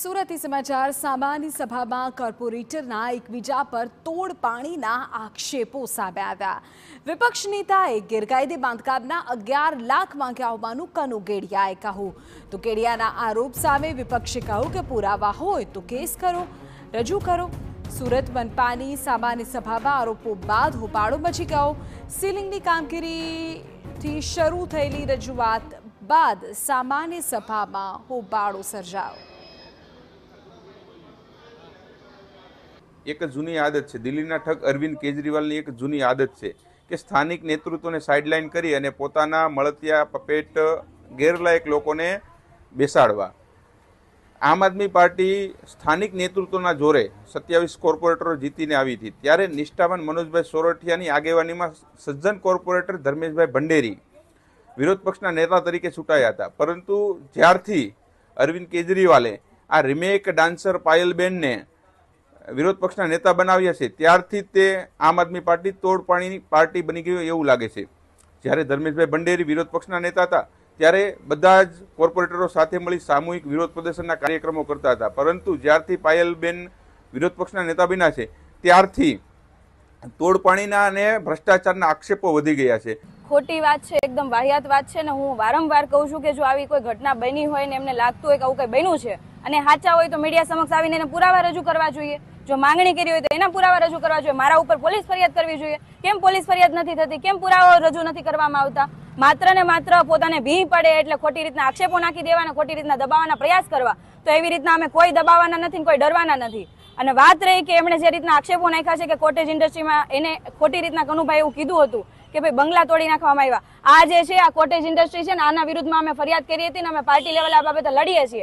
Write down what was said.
સુરતી સમાચાર સામાન્ય સભામાં કોર્પોરેટરના એકબીજા પર તોડ પાણીના આક્ષેપો સામે આવ્યા વિપક્ષ નેતાએ ગેરકાયદે બાંધકામના અગિયાર લાખ માંગ્યા હોવાનું કનુ ગેડિયાએ કહ્યું તો ગેડિયાના આરોપ સામે વિપક્ષે કહ્યું કે પુરાવા હોય તો કેસ કરો રજૂ કરો સુરત મનપાની સામાન્ય સભામાં આરોપો બાદ હોબાળો મચી ગયો સીલિંગની કામગીરીથી શરૂ થયેલી રજૂઆત બાદ સામાન્ય સભામાં હોબાળો સર્જાયો એક જૂની આદત છે દિલ્હીના ઠગ અરવિંદ કેજરીવાલની એક જૂની આદત છે કે સ્થાનિક નેતૃત્વને સાઇડલાઇન કરી અને પોતાના મળતિયા પપેટ ગેરલાયક લોકોને બેસાડવા આમ આદમી પાર્ટી સ્થાનિક નેતૃત્વના જોરે સત્યાવીસ કોર્પોરેટરો જીતીને આવી હતી ત્યારે નિષ્ઠાવાન મનોજભાઈ સોરઠિયાની આગેવાનીમાં સજ્જન કોર્પોરેટર ધર્મેશભાઈ ભંડેરી વિરોધ પક્ષના નેતા તરીકે ચૂંટાયા હતા પરંતુ જ્યારથી અરવિંદ કેજરીવાલે આ રિમેક ડાન્સર પાયલબેનને વિરોધ પક્ષના નેતા બનાવ્યા છે ત્યારથી તે આમ આદમી પાર્ટી તોડપાણીની પાર્ટી બની ગઈ એવું લાગે છે જ્યારે ધર્મેશભાઈ ભંડેરી વિરોધ પક્ષના નેતા હતા ત્યારે બધા જ કોર્પોરેટરો સાથે મળી સામૂહિક વિરોધ પ્રદર્શનના કાર્યક્રમો કરતા હતા પરંતુ જ્યારથી પાયલબેન વિરોધ પક્ષના નેતા બન્યા છે ત્યારથી તોડપાણીના અને ભ્રષ્ટાચારના આક્ષેપો વધી ગયા છે ખોટી વાત છે એકદમ વાહિયાત વાત છે ને હું વારંવાર કહું છું કે જો આવી કોઈ ઘટના બની હોય ને એમને લાગતું હોય કે આવું કંઈ બન્યું છે અને સાચા હોય તો મીડિયા સમક્ષ આવીને એને પુરાવા રજૂ કરવા જોઈએ જો માંગણી કરી હોય તો એના પુરાવા રજૂ કરવા જોઈએ મારા ઉપર પોલીસ ફરિયાદ કરવી જોઈએ કેમ પોલીસ ફરિયાદ નથી થતી કેમ પુરાવા રજૂ નથી કરવામાં આવતા માત્ર ને માત્ર પોતાને ભી પડે એટલે ખોટી રીતના આક્ષેપો નાખી દેવાના ખોટી રીતના દબાવવાના પ્રયાસ કરવા તો એવી રીતના અમે કોઈ દબાવવાના નથી કોઈ ડરવાના નથી અને વાત રહી કે એમણે જે રીતના આક્ષેપો નાખ્યા છે કે કોટેજ ઇન્ડસ્ટ્રીમાં એને ખોટી રીતના કનુભાઈ એવું કીધું હતું કે ભાઈ બંગલા તોડી નાખવામાં આવ્યા આ જે છે આ કોટેજ ઇન્ડસ્ટ્રી છે ને આના વિરુદ્ધમાં અમે ફરિયાદ કરી હતી અને અમે પાર્ટી લેવલ આ બાબતે લડીએ છીએ